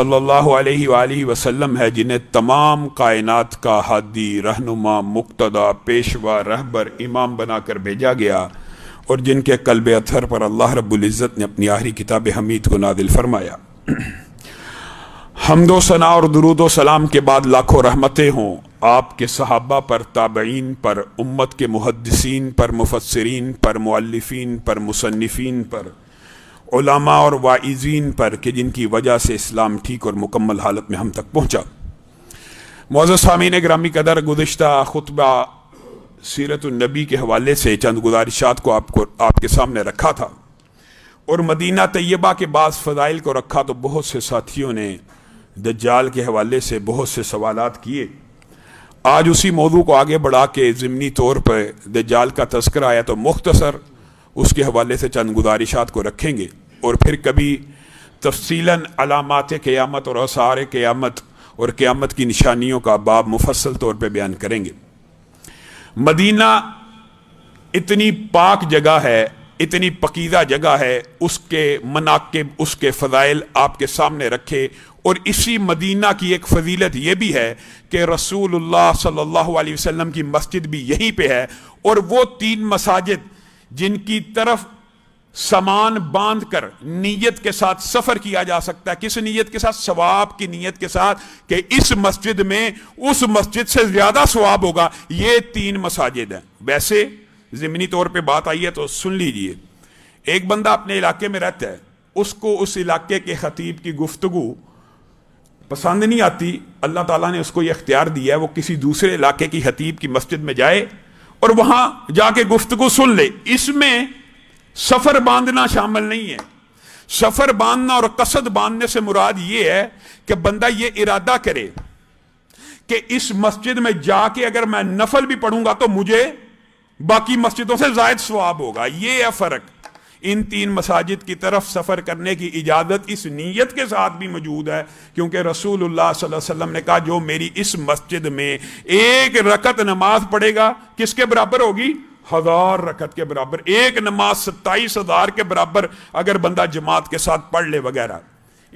सल्लल्लाहु अलैहि वसल्लम है जिन्हें तमाम कायनात का हादी रहनुमा मुक्तदा पेशवा रहबर इमाम बनाकर भेजा गया और जिनके कल्ब अथर पर अल्लाह रबुल्ज़त ने अपनी आहरी किताब हमीद को नादिल फरमाया हमदो सना और दरुदो सलाम के बाद लाखों रहमतें हों आपके सहाबा पर ताबीन पर उम्मत के मुहदसिन पर मुफसरीन पर मौलफिन पर मुसनफ़ीन पर उलामा और वाइजीन पर कि जिनकी वजह से इस्लाम ठीक और मुकम्मल हालत में हम तक पहुँचा सामी ने ग्रामी कदर गुज्त खुतबा सीरत के हवाले से चंद गुजारिशात को आपको आपके सामने रखा था और मदीना तय्यबा के बाद फ़जाइल को रखा तो बहुत से साथियों ने दज्जाल के हवाले से बहुत से सवाल किए आज उसी मौजू को आगे बढ़ा के ज़मनी तौर पर दज्जाल का तस्कर आया तो मुख्तसर उसके हवाले से चंद गुजारिशात को रखेंगे और फिर कभी तफसीला अलामत क़्यामत और असार क़्यामत और क़्यामत की निशानियों का बाब मुफसल तौर पर बयान करेंगे मदीना इतनी पाक जगह है इतनी पकीदा जगह है उसके मनाकब उसके फ़जाइल आपके सामने रखे और इसी मदीना की एक फजीलत यह भी है कि रसूलुल्लाह सल्लल्लाहु अलैहि वसल्लम की मस्जिद भी यहीं पे है और वो तीन मसाजिद जिनकी तरफ सामान बांधकर नीयत के साथ सफर किया जा सकता है किस नीयत के साथ सवाब की नीयत के साथ कि इस मस्जिद में उस मस्जिद से ज्यादा सवाब होगा ये तीन मसाजिद हैं वैसे जमीनी तौर पे बात आई है तो सुन लीजिए एक बंदा अपने इलाके में रहता है उसको उस इलाके के खतीब की गुफ्तगु पसंद नहीं आती अल्लाह ताला ने उसको यह अख्तियार दिया है वो किसी दूसरे इलाके की खतीब की मस्जिद में जाए और वहां जाके गुफ्तगु सुन ले इसमें सफर बांधना शामिल नहीं है सफर बांधना और कसद बांधने से मुराद ये है कि बंदा ये इरादा करे कि इस मस्जिद में जाके अगर मैं नफल भी पढ़ूंगा तो मुझे बाकी मस्जिदों से जायद स्वाब होगा ये है फर्क इन तीन मसाजिद की तरफ सफ़र करने की इजाज़त इस नीयत के साथ भी मौजूद है क्योंकि रसूल वसल्लम ने कहा जो मेरी इस मस्जिद में एक रकत नमाज पढ़ेगा किसके बराबर होगी हजार रकत के बराबर एक नमाज सत्ताईस हजार के बराबर अगर बंदा जमात के साथ पढ़ ले वगैरह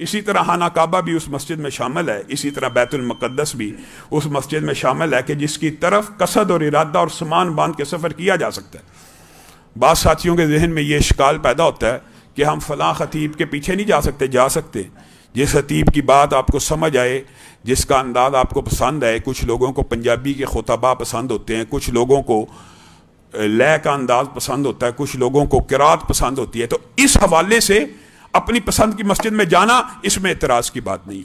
इसी तरह हाना काबा भी उस मस्जिद में शामिल है इसी तरह बैतुलमक़दस भी उस मस्जिद में शामिल है कि जिसकी तरफ कसद और इरादा और समान बांध के सफ़र किया जा सकता है बाद साथियों के जहन में ये शिकाल पैदा होता है कि हम फलां खतीब के पीछे नहीं जा सकते जा सकते जिस खतीब की बात आपको समझ आए जिसका अंदाज आपको पसंद आए कुछ लोगों को पंजाबी के खुतबा पसंद होते हैं कुछ लोगों को लय का अंदाज पसंद होता है कुछ लोगों को किरात पसंद होती है तो इस हवाले से अपनी पसंद की मस्जिद में जाना इसमें इतराज की बात नहीं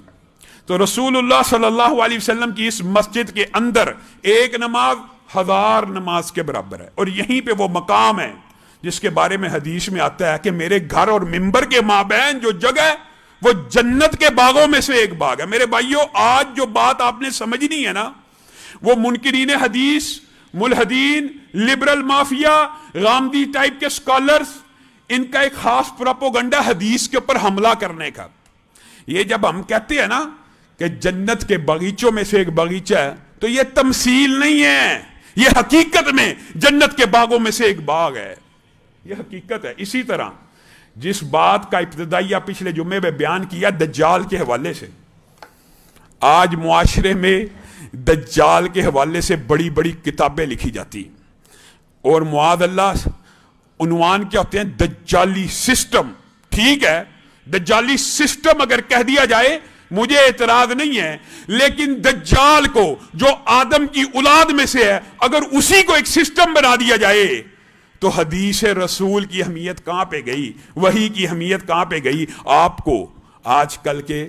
तो रसूलुल्लाह सल्लल्लाहु अलैहि वसल्लम की इस मस्जिद के अंदर एक नमाज हजार नमाज के बराबर है और यहीं पे वो मकाम है जिसके बारे में हदीस में आता है कि मेरे घर और मिंबर के माबेन जो जगह है वो जन्नत के बागों में से एक बाग है मेरे भाइयों आज जो बात आपने समझनी है ना वो मुनकरीन हदीस मुलहदीन लिबरल माफिया रामदी टाइप के स्कॉलर्स इनका एक खास प्रोपोगंडा हदीस के ऊपर हमला करने का ये जब हम कहते हैं ना कि जन्नत के बगीचों में से एक बगीचा है तो ये तमसील नहीं है ये हकीकत में जन्नत के बागों में से एक बाग है ये हकीकत है इसी तरह जिस बात का इब्तदाइया पिछले जुम्मे में बयान किया दज्जाल के हवाले से आज मुआशरे में दज्जाल के हवाले से बड़ी बड़ी किताबें लिखी जाती और मुआद क्या होते हैं दज्जाली सिस्टम ठीक है दज्जाली सिस्टम अगर कह दिया जाए मुझे एतराज नहीं है लेकिन दज्जाल को जो आदम की औलाद में से है अगर उसी को एक सिस्टम बना दिया जाए तो हदीस रसूल की अहमियत कहां पे गई वही की अहमियत कहां पे गई आपको आजकल के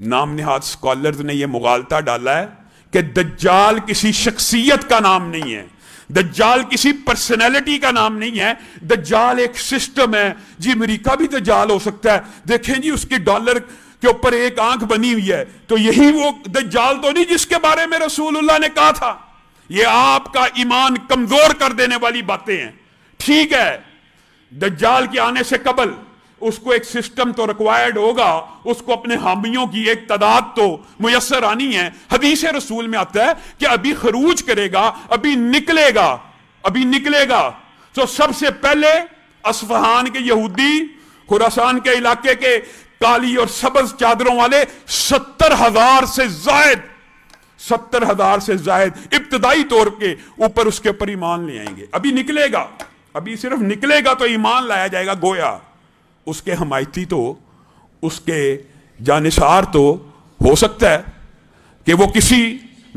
नाम निहाद स्कॉलर ने यह मुगालता डाला है कि दज्जाल किसी शख्सियत का नाम नहीं है दज्जाल किसी पर्सनैलिटी का नाम नहीं है दज्जाल एक सिस्टम है जी अमरीका भी दज्जाल हो सकता है देखें जी उसकी डॉलर के ऊपर एक आंख बनी हुई है तो यही वो दज्जाल तो नहीं जिसके बारे में रसूलुल्लाह ने कहा था ये आपका ईमान कमजोर कर देने वाली बातें हैं ठीक है दज्जाल के आने से कबल उसको एक सिस्टम तो रिक्वायर्ड होगा उसको अपने हामियों की एक तादाद तो मुयसर आनी है हदीस रसूल में आता है कि अभी खरूज करेगा अभी निकलेगा अभी निकलेगा तो सबसे पहले असफहान के यहूदी खुरासान के इलाके के काली और सबज चादरों वाले सत्तर हजार से जायद सत्तर हजार से जायद इब्तदाई तौर के ऊपर उसके ऊपर ईमान ले आएंगे अभी निकलेगा अभी सिर्फ निकलेगा तो ईमान लाया जाएगा गोया उसके हमायती तो उसके जानसार तो हो सकता है कि वो किसी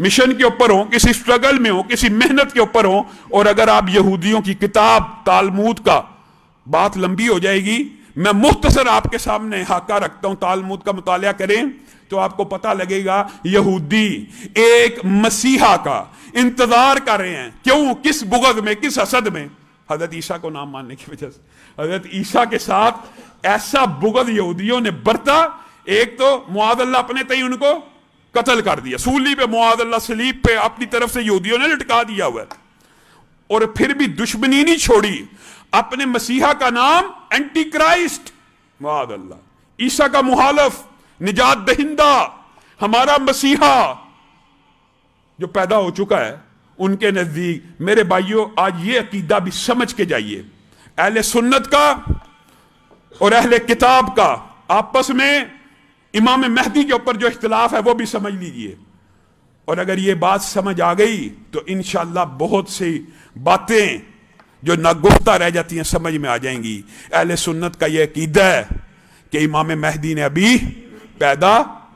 मिशन के ऊपर हो किसी स्ट्रगल में हो किसी मेहनत के ऊपर हो और अगर आप यहूदियों की किताब तालमूद का बात लंबी हो जाएगी मैं मुख्तसर आपके सामने हाका रखता हूं तालमूद का मुताल करें तो आपको पता लगेगा यहूदी एक मसीहा का इंतजार कर रहे हैं क्यों किस बुगद में किस असद में हजरत ईसा को नाम मानने की वजह से हजरत ईसा के साथ ऐसा बुगद यहूदियों ने बरता एक तो मुआदल्ला अपने तई उनको कत्ल कर दिया सूली पे मुआदल्ला सलीब पे अपनी तरफ से यहूदियों ने लटका दिया हुआ और फिर भी दुश्मनी नहीं छोड़ी अपने मसीहा का नाम एंटी क्राइस्ट मुआदल्ला ईसा का मुहालफ निजात दहिंदा हमारा मसीहा जो पैदा हो चुका है उनके नज़दीक मेरे भाइयों आज ये अकीदा भी समझ के जाइए अहल सुन्नत का और अहल किताब का आपस में इमाम महदी के ऊपर जो इख्तलाफ है वो भी समझ लीजिए और अगर ये बात समझ आ गई तो इन बहुत सी बातें जो नागुफ्ता रह जाती हैं समझ में आ जाएंगी अहल सुन्नत का यह अकीदा है कि इमाम महदी ने अभी पैदा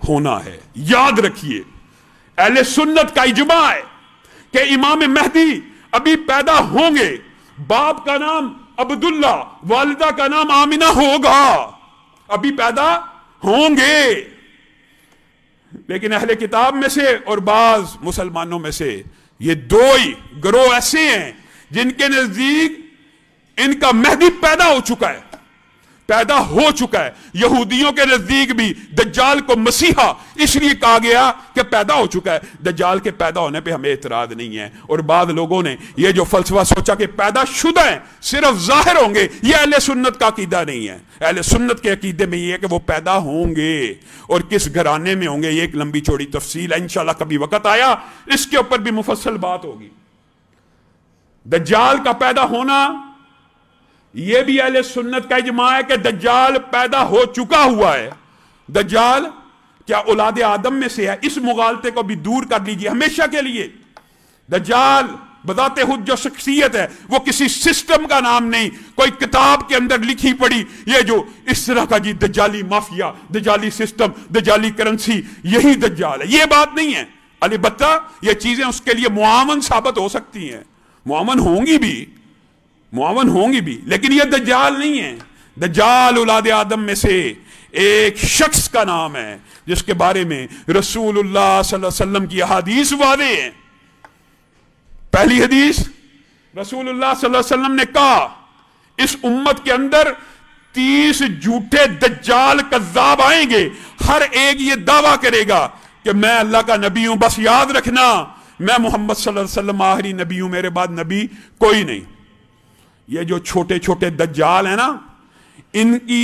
होना है याद रखिए अहल सुन्नत का इजमा है कि इमाम महदी अभी पैदा होंगे बाप का नाम अब्दुल्ला वालिदा का नाम आमिना होगा अभी पैदा होंगे लेकिन अहले किताब में से और बाज मुसलमानों में से ये दो ही ग्रोह ऐसे हैं जिनके नजदीक इनका मेहदी पैदा हो चुका है पैदा हो चुका है यहूदियों के नजदीक भी दज्जाल को मसीहा इसलिए कहा गया कि पैदा हो चुका है दज्जाल के पैदा होने पे हमें एतराज नहीं है और बाद लोगों ने यह जो फलसफा सोचा कि पैदा शुदा है सिर्फ जाहिर होंगे यह अहल सुन्नत का अकीदा नहीं है अहल सुन्नत के अकीदे में यह है कि वो पैदा होंगे और किस घराने में होंगे ये एक लंबी चौड़ी तफसील है इनशाला कभी वक्त आया इसके ऊपर भी मुफसल बात होगी दज्जाल का पैदा होना यह भी अहले सुन्नत का इजमा है कि दज्जाल पैदा हो चुका हुआ है दज्जाल क्या औलाद आदम में से है इस मुगालते को भी दूर कर लीजिए हमेशा के लिए दज्जाल बताते हुए जो शख्सियत है वो किसी सिस्टम का नाम नहीं कोई किताब के अंदर लिखी पड़ी ये जो इस तरह का जी दज्जाली माफिया दजाली सिस्टम दजाली करेंसी यही दज्जाल है ये बात नहीं है अलबत्ता ये चीजें उसके लिए मुआमन साबित हो सकती हैं मुआमन होंगी भी मुआवन होंगी भी लेकिन यह दज्जाल नहीं है दज्जाल औलाद आदम में से एक शख्स का नाम है जिसके बारे में रसूल वसल्लम की अहादीस वादे हैं पहली हदीस रसूल वसल्लम ने कहा इस उम्मत के अंदर तीस झूठे दज्जाल कज्जाब आएंगे हर एक ये दावा करेगा कि मैं अल्लाह का नबी हूं बस याद रखना मैं मोहम्मद वसल्लम आखिरी नबी हूं मेरे बाद नबी कोई नहीं ये जो छोटे छोटे दज्जाल हैं ना इनकी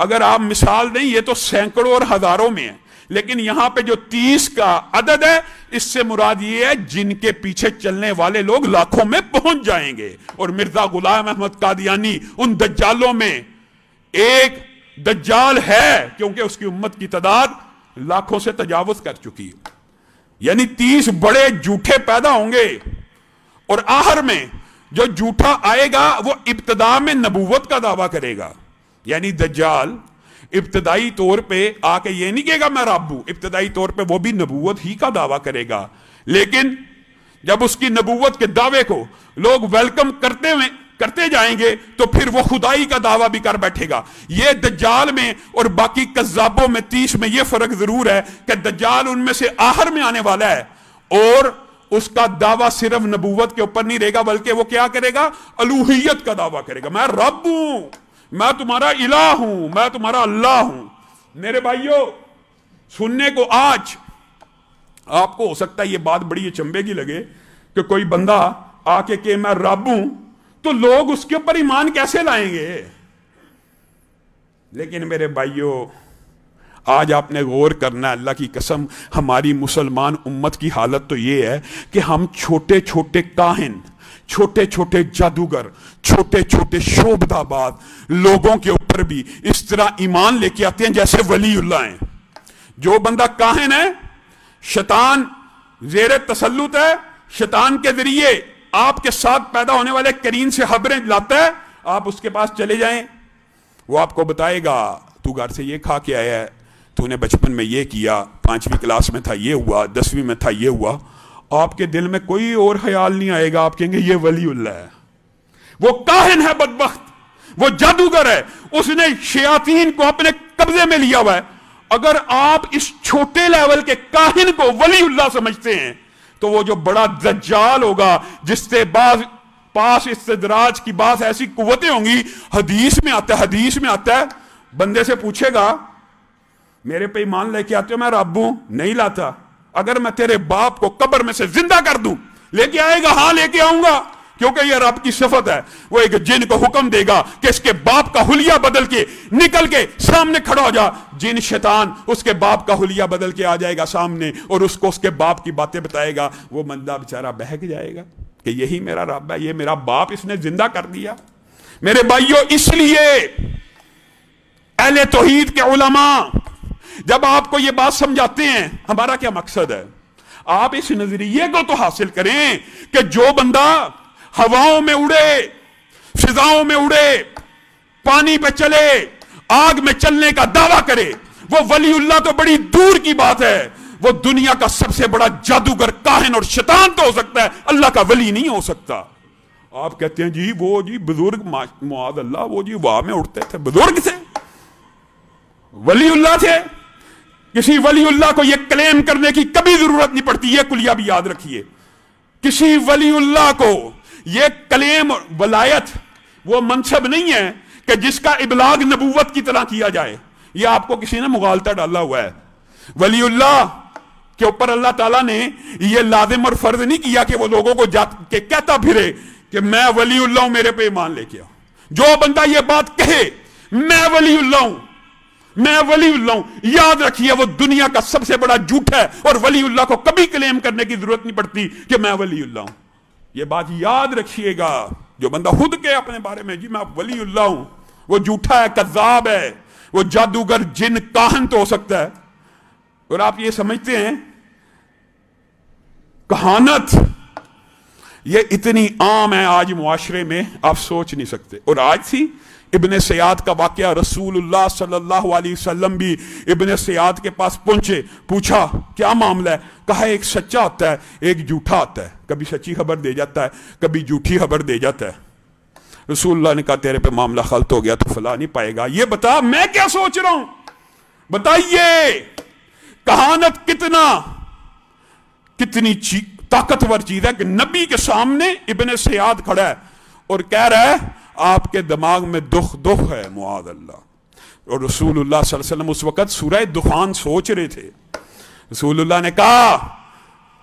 अगर आप मिसाल दें ये तो सैकड़ों और हजारों में है लेकिन यहां पे जो तीस का अदद है इससे मुराद ये है जिनके पीछे चलने वाले लोग लाखों में पहुंच जाएंगे और मिर्जा गुलाम अहमद कादियानी उन दज्जालों में एक दज्जाल है क्योंकि उसकी उम्मत की तादाद लाखों से तजावज कर चुकी है यानी तीस बड़े जूठे पैदा होंगे और आहर में जो झूठा आएगा वो इब्तदा में नबूवत का दावा करेगा यानी दज्जाल इब्तदाई तौर पे आके ये नहीं कहेगा मैं रबू इब्तदाई तौर पे वो भी नबूवत ही का दावा करेगा लेकिन जब उसकी नबूवत के दावे को लोग वेलकम करते हुए करते जाएंगे तो फिर वो खुदाई का दावा भी कर बैठेगा ये दज्जाल में और बाकी कज्जाबों में तीस में ये फर्क जरूर है कि दज्जाल उनमें से आहर में आने वाला है और उसका दावा सिर्फ नबूवत के ऊपर नहीं रहेगा बल्कि वो क्या करेगा अलूहियत का दावा करेगा मैं रब हूं मैं तुम्हारा इला हूं मैं तुम्हारा अल्लाह हूं मेरे भाइयों सुनने को आज आपको हो सकता है ये बात बड़ी अचंबे की लगे कि कोई बंदा आके के मैं रब हूं तो लोग उसके ऊपर ईमान कैसे लाएंगे लेकिन मेरे भाइयों आज आपने गौर करना अल्लाह की कसम हमारी मुसलमान उम्मत की हालत तो ये है कि हम छोटे छोटे काहिन छोटे छोटे जादूगर छोटे छोटे शोभदाबाद लोगों के ऊपर भी इस तरह ईमान लेके आते हैं जैसे वली हैं जो बंदा काहिन है शैतान जेर तसलुत है शैतान के जरिए आपके साथ पैदा होने वाले करीन से खबरें लाता है आप उसके पास चले जाएं वो आपको बताएगा तू घर से ये खा के आया है तूने बचपन में ये किया पांचवी क्लास में था ये हुआ दसवीं में था ये हुआ आपके दिल में कोई और ख्याल नहीं आएगा आप कहेंगे ये वली है वो काहिन है बदबख्त वो जादूगर है उसने शयातीन को अपने कब्जे में लिया हुआ है अगर आप इस छोटे लेवल के काहिन को वली समझते हैं तो वो जो बड़ा दज्जाल होगा जिससे बाज पास इस्तदराज की बात ऐसी कुवतें होंगी हदीस में आता है हदीस में आता है बंदे से पूछेगा मेरे पे ईमान लेके आते हो मैं रब हूं नहीं लाता अगर मैं तेरे बाप को कब्र में से जिंदा कर दूं लेके आएगा हां लेके आऊंगा क्योंकि यह रब की सिफत है वो एक जिन को हुक्म देगा कि इसके बाप का हुलिया बदल के निकल के सामने खड़ा हो जा जिन शैतान उसके बाप का हुलिया बदल के आ जाएगा सामने और उसको उसके बाप की बातें बताएगा वो बंदा बेचारा बहक जाएगा कि यही मेरा रब है ये मेरा बाप इसने जिंदा कर दिया मेरे भाइयों इसलिए अहले तोहीद के उलमा जब आपको यह बात समझाते हैं हमारा क्या मकसद है आप इस नजरिए को तो हासिल करें कि जो बंदा हवाओं में उड़े फिजाओं में उड़े पानी पे चले आग में चलने का दावा करे वो वलीउल्ला तो बड़ी दूर की बात है वो दुनिया का सबसे बड़ा जादूगर काहिन और शैतान तो हो सकता है अल्लाह का वली नहीं हो सकता आप कहते हैं जी वो जी बुजुर्ग मुआद अल्लाह वो जी वाह में उठते थे बुजुर्ग थे वलीउल्ला थे किसी वलीउल्लाह को यह क्लेम करने की कभी जरूरत नहीं पड़ती यह कुलिया भी याद रखिए किसी वलीउल्लाह को यह क्लेम वलायत वो मनसब नहीं है कि जिसका इबलाग नबूवत की तरह किया जाए यह आपको किसी ने मुगालता डाला हुआ है वलीउल्लाह के ऊपर अल्लाह ताला ने यह लाजिम और फर्ज नहीं किया कि वह लोगों को जा के कहता फिरे कि मैं वलीउल्लाह हूं मेरे पे ईमान लेके आओ जो बंदा यह बात कहे मैं वलीउल्लाह हूं मैं वलीउल्ला हूं याद रखिए वो दुनिया का सबसे बड़ा झूठ है और वलीउल्ला को कभी क्लेम करने की जरूरत नहीं पड़ती कि मैं वलीउल्ला हूं ये बात याद रखिएगा जो बंदा खुद के अपने बारे में जी मैं वलीउल्ला हूं वो झूठा है कजाब है वो जादूगर जिन काहन तो हो सकता है और आप ये समझते हैं कहानत ये इतनी आम है आज मुआरे में आप सोच नहीं सकते और आज थी इबन सयाद का वाक्य रसूल सल्लल्लाहु अलैहि वसल्लम भी इबन सयाद के पास पहुंचे पूछा क्या मामला है कहा एक सच्चा आता है एक झूठा आता है कभी सच्ची खबर दे जाता है कभी झूठी खबर दे जाता है रसूल ने कहा तेरे पे मामला खलत हो गया तो फला नहीं पाएगा ये बता मैं क्या सोच रहा हूं बताइए कहानत कितना कितनी ताकतवर चीज है कि नबी के सामने इबन सयाद खड़ा है और कह रहा है आपके दिमाग में दुख दुख है मुआद अल्लाह और रसूलुल्लाह वसल्लम उस वक़्त सूरह दुखान सोच रहे थे रसूलुल्लाह ने कहा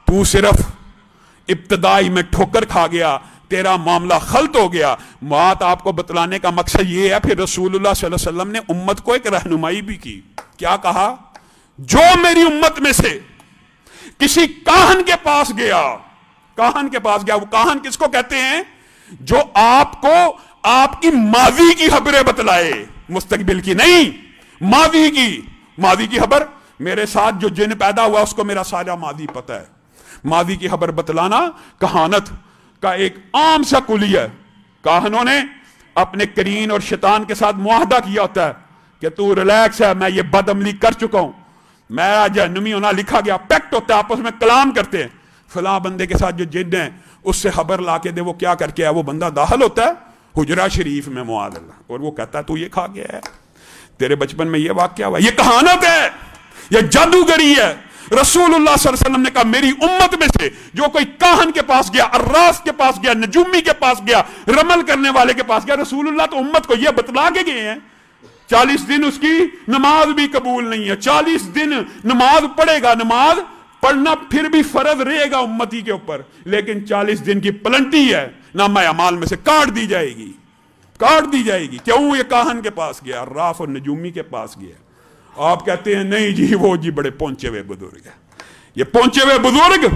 तू सिर्फ इब्तदाई में ठोकर खा गया तेरा मामला खलत हो गया मात आपको बतलाने का मकसद ये है फिर रसूलुल्लाह सल्लल्लाहु अलैहि वसल्लम ने उम्मत को एक रहनुमाई भी की क्या कहा जो मेरी उम्मत में से किसी काहन के पास गया काहन के पास गया वो काहन किसको कहते हैं जो आपको आपकी माजी की खबरें बतलाए मुस्तकबिल की नहीं माजी की माजी की खबर मेरे साथ जो जिन पैदा हुआ उसको मेरा सारा माजी पता है माजी की खबर बतलाना कहानत का एक आम सा कुली है कहानों ने अपने करीन और शैतान के साथ मुआहदा किया होता है कि तू रिलैक्स है मैं ये बदअमली कर चुका हूं मैं जहनमी होना लिखा गया पैक्ट होता है आपस में कलाम करते हैं फला बंदे के साथ जो जिन है उससे खबर ला के दे वो क्या करके आया वो बंदा दाखिल होता है हुजरा शरीफ में मुआदला और वो कहता है तू ये खा गया है तेरे बचपन में ये वाक्य हुआ ये कहानत है ये जादूगरी है रसूलुल्लाह सल्लल्लाहु अलैहि वसल्लम ने कहा मेरी उम्मत में से जो कोई काहन के पास गया अर्रास के पास गया नजूमी के पास गया रमल करने वाले के पास गया रसूलुल्लाह तो उम्मत को यह बतला के गए हैं चालीस दिन उसकी नमाज भी कबूल नहीं है चालीस दिन नमाज पढ़ेगा नमाज पढ़ना फिर भी फर्ज रहेगा उम्मती के ऊपर लेकिन चालीस दिन की पलंटी है ना मैं अमाल में से काट दी जाएगी काट दी जाएगी क्यों ये काहन के पास गया राफ और नजूमी के पास गया आप कहते हैं नहीं जी वो जी बड़े पहुंचे हुए बुजुर्ग है ये पहुंचे हुए बुजुर्ग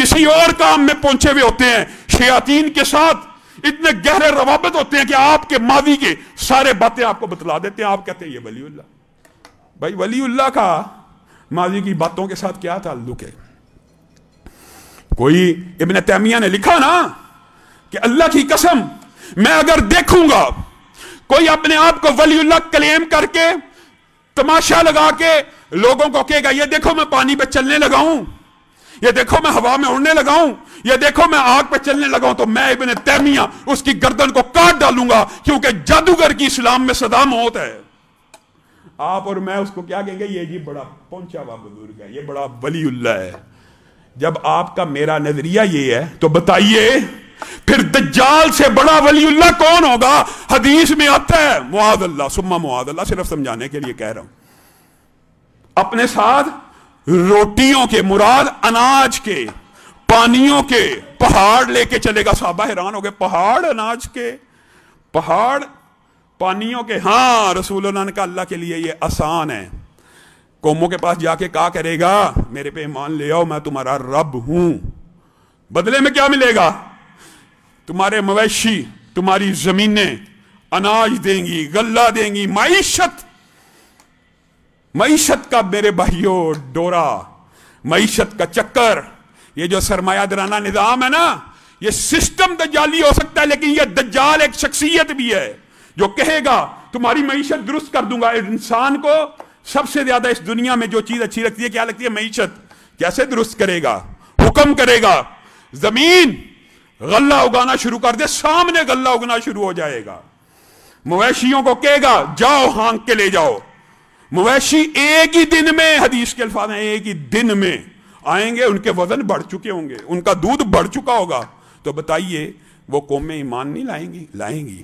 किसी और काम में पहुंचे हुए होते हैं शयातीन के साथ इतने गहरे रवाबत होते हैं कि आपके मावी के सारे बातें आपको बतला देते हैं आप कहते हैं ये वली भाई वली का माजी की बातों के साथ क्या था लुके कोई इबन तैमिया ने लिखा ना कि अल्लाह की कसम मैं अगर देखूंगा कोई अपने आप को वलीउल्लाह क्लेम करके तमाशा लगा के लोगों को कहेगा ये देखो मैं पानी पे चलने लगा हूं ये देखो मैं हवा में उड़ने लगा हूं ये देखो मैं आग पे चलने लगा हूं तो मैं इबन तैमिया उसकी गर्दन को काट डालूंगा क्योंकि जादूगर की इस्लाम में सदा मौत है आप और मैं उसको क्या कहेंगे ये जी बड़ा पहुंचा हुआ बुजुर्ग है ये बड़ा वलीउल्ला है जब आपका मेरा नजरिया ये है तो बताइए फिर दज्जाल से बड़ा वलीउल्ला कौन होगा हदीस में आता है मुआद अल्लाह सुम्मा मुआद अल्लाह सिर्फ समझाने के लिए कह रहा हूं अपने साथ रोटियों के मुराद अनाज के पानियों के पहाड़ लेके चलेगा साहबा हैरान हो गए पहाड़ अनाज के पहाड़ पानियों के हाँ रसूल ने कहा अल्लाह के लिए ये आसान है कौमों के पास जाके कहा करेगा मेरे पे ईमान ले आओ मैं तुम्हारा रब हूं बदले में क्या मिलेगा तुम्हारे मवेशी तुम्हारी जमीने अनाज देंगी गल्ला देंगी मीशत मीशत का मेरे भाइयों डोरा मीशत का चक्कर ये जो दराना निज़ाम है ना ये सिस्टम दज्जाली हो सकता है लेकिन ये दज्जाल एक शख्सियत भी है जो कहेगा तुम्हारी मीशत दुरुस्त कर दूंगा इंसान को सबसे ज्यादा इस दुनिया में जो चीज अच्छी लगती है क्या लगती है मीशत कैसे दुरुस्त करेगा हुक्म करेगा जमीन गल्ला उगाना शुरू कर दे सामने गल्ला उगना शुरू हो जाएगा मवेशियों को कहेगा जाओ हांक के ले जाओ मवेशी एक ही दिन में हदीस के अल्फाज हैं एक ही दिन में आएंगे उनके वजन बढ़ चुके होंगे उनका दूध बढ़ चुका होगा तो बताइए वो कौमें ईमान नहीं लाएंगी लाएंगी